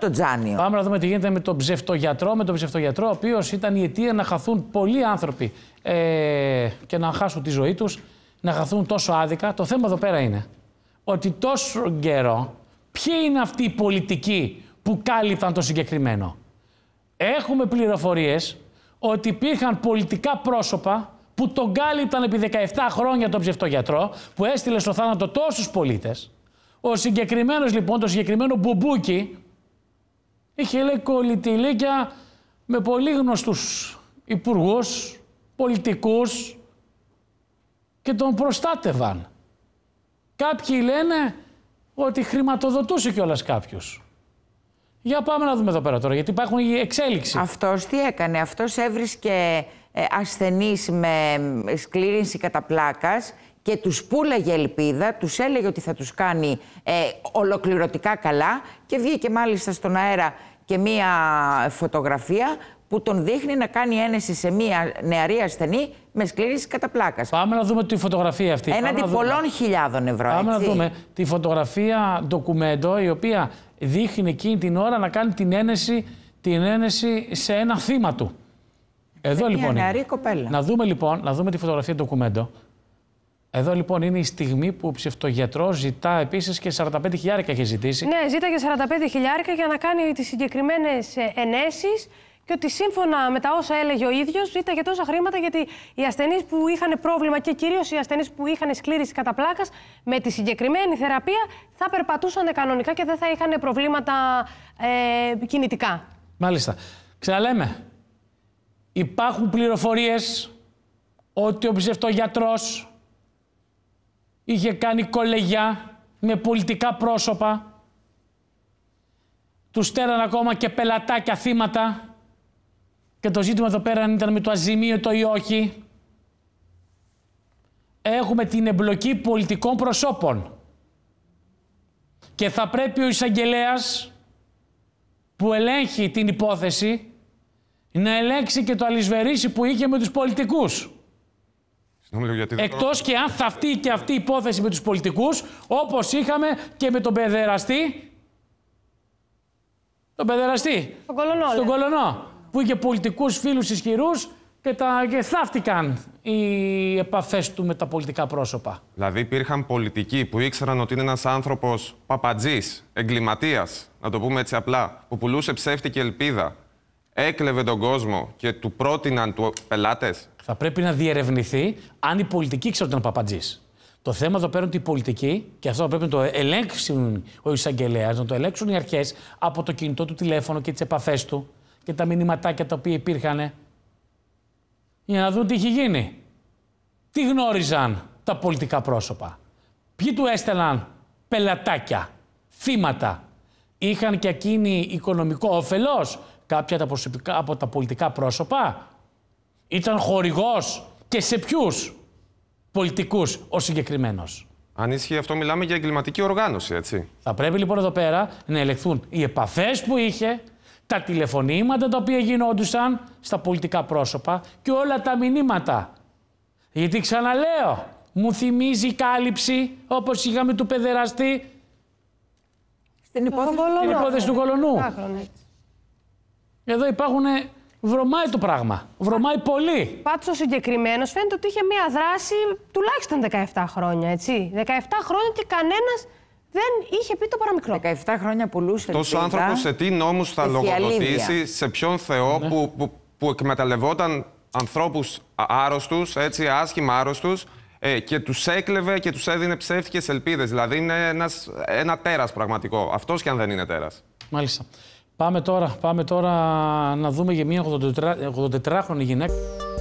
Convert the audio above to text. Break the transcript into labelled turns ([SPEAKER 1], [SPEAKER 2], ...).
[SPEAKER 1] μόνο Τζάνιο. Πάμε να δούμε τι γίνεται με τον ψευτογιατρό, με τον ψευτογιατρό, ο οποίος ήταν η αιτία να χαθούν πολλοί άνθρωποι ε, και να χάσουν τη ζωή τους, να χαθούν τόσο άδικα. Το θέμα εδώ πέρα είναι ότι τόσο καιρό ποιοι είναι αυτοί οι πολιτικοί που κάλυπταν το συγκεκριμένο. Έχουμε πληροφορίες ότι υπήρχαν πολιτικά πρόσωπα που τον κάλυπταν επί 17 χρόνια τον ψευτογιατρό, που έστειλε στο θάνατο τόσους πολίτες. Ο συγκεκριμένος λοιπόν, το συγκεκριμένο μπουμπούκι Είχε λέει κολλητηλίκια με πολύ γνωστούς υπουργούς, πολιτικούς και τον προστάτευαν. Κάποιοι λένε ότι χρηματοδοτούσε κιόλας κάποιος. Για πάμε να δούμε εδώ πέρα τώρα, γιατί υπάρχουν η εξέλιξη. Αυτός τι έκανε, αυτός έβρισκε ε, ασθενείς με σκλήρινση κατά πλάκας και τους πουλαγε ελπίδα, τους έλεγε ότι θα τους κάνει ε, ολοκληρωτικά καλά και βγήκε μάλιστα στον αέρα και μία φωτογραφία που τον δείχνει να κάνει ένεση σε μία νεαρή ασθενή με σκλήρηση κατά πλάκα. Πάμε να δούμε τη φωτογραφία αυτή. Έναντι πολλών χιλιάδων ευρώ. Πάμε έτσι. να δούμε τη φωτογραφία ντοκουμέντο η οποία δείχνει εκείνη την ώρα να κάνει την ένεση, την ένεση σε ένα θύμα του. Εδώ σε λοιπόν. Μια νεαρη ασθενη με σκληρυνση κοπέλα. Να δούμε λοιπόν, να δούμε τη φωτογραφια αυτη εναντι πολλων χιλιαδων ευρω παμε να δουμε τη φωτογραφια ντοκουμεντο η οποια δειχνει εκεινη την ωρα να κανει την ενεση την ενεση σε ενα θυμα του εδω λοιπον μια νεαρη κοπελα να δουμε λοιπον να δουμε τη φωτογραφια ντοκουμεντο εδώ λοιπόν είναι η στιγμή που ο ψευτογιατρός ζητά επίσης και 45 χιλιάρικα έχει ζητήσει. Ναι,
[SPEAKER 2] ζήταγε 45 χιλιάρικα για να κάνει τις συγκεκριμένες ε, ενέσεις και ότι σύμφωνα με τα όσα έλεγε ο ίδιος, ζήταγε τόσα χρήματα γιατί οι ασθενείς που είχαν πρόβλημα και κυρίως οι ασθενείς που είχαν σκλήρηση κατά πλάκας, με τη συγκεκριμένη θεραπεία θα περπατούσαν κανονικά και δεν θα είχαν προβλήματα ε, κινητικά.
[SPEAKER 1] Μάλιστα. Ξαναλέμε. Υπάρχουν πληροφορίες ότι ο ψευτογιατρός είχε κάνει κολεγιά με πολιτικά πρόσωπα. Τους στέραν ακόμα και πελατάκια θύματα. Και το ζήτημα εδώ πέρα ήταν με το το ή όχι. Έχουμε την εμπλοκή πολιτικών προσώπων. Και θα πρέπει ο εισαγγελέας που ελέγχει την υπόθεση να ελέγξει και το αλυσβερίσι που είχε με τους πολιτικούς. Εκτό και αν θαυτεί και αυτή η υπόθεση με τους πολιτικούς, όπως είχαμε και με τον Πεδεραστή. Τον Πεδεραστή. Στον Κολονό. Στον Κολονό. Που είχε πολιτικούς φίλους ισχυρούς και, τα, και θαύτηκαν οι επαφές του με τα πολιτικά πρόσωπα.
[SPEAKER 2] Δηλαδή υπήρχαν πολιτικοί που ήξεραν ότι είναι ένας άνθρωπος παπατζής, εγκληματίας, να το πούμε έτσι απλά, που πουλούσε ψεύτικη ελπίδα έκλεβε τον κόσμο και του πρότειναν του
[SPEAKER 1] πελάτες. Θα πρέπει να διερευνηθεί αν η πολιτική ξέρουν τον Παπατζής. Το θέμα εδώ πέρα είναι ότι η πολιτική, και αυτό πρέπει να το ελέγξουν ο εισαγγελέας, να το ελέγξουν οι αρχές από το κινητό του τηλέφωνο και τις επαφές του και τα μηνυματάκια τα οποία υπήρχαν. Για να δουν τι έχει γίνει. Τι γνώριζαν τα πολιτικά πρόσωπα. Ποιοι του έστελναν πελατάκια, θύματα. Είχαν και εκείνοι οικονομικό όφελος κάποια τα προσωπικά, από τα πολιτικά πρόσωπα. Ήταν χορηγός και σε ποιους πολιτικούς ο συγκεκριμένος. Αν ίσχυε αυτό, μιλάμε για εγκληματική οργάνωση, έτσι. Θα πρέπει λοιπόν εδώ πέρα να ελεγχθούν οι επαφές που είχε, τα τηλεφωνήματα τα οποία γινόντουσαν στα πολιτικά πρόσωπα και όλα τα μηνύματα. Γιατί ξαναλέω, μου θυμίζει η κάλυψη όπως είχαμε του παιδεραστή στην υπόθεση, του Κολονού. Εδώ υπάρχουν ε, Βρωμάει το πράγμα. Βρωμάει πολύ. Πάντω ο συγκεκριμένος φαίνεται ότι είχε μία δράση τουλάχιστον 17 χρόνια, έτσι. 17
[SPEAKER 2] χρόνια και κανένας δεν είχε πει το παραμικρό. 17 χρόνια πουλούσε. Τόσο άνθρωπος σε τι νόμους θα λογοδοτήσει, σε ποιον Θεό ναι. που, που, που εκμεταλλευόταν ανθρώπους άρρωστους, έτσι, άσχημα άρρωστους. Ε, και τους έκλεβε και τους έδινε ψεύτικες ελπίδες. Δηλαδή είναι ένας, ένα τέρας πραγματικό. Αυτός κι αν δεν είναι τέρας.
[SPEAKER 1] Μάλιστα. Πάμε τώρα, πάμε τώρα να δούμε για μια 84χρονη γυναίκα.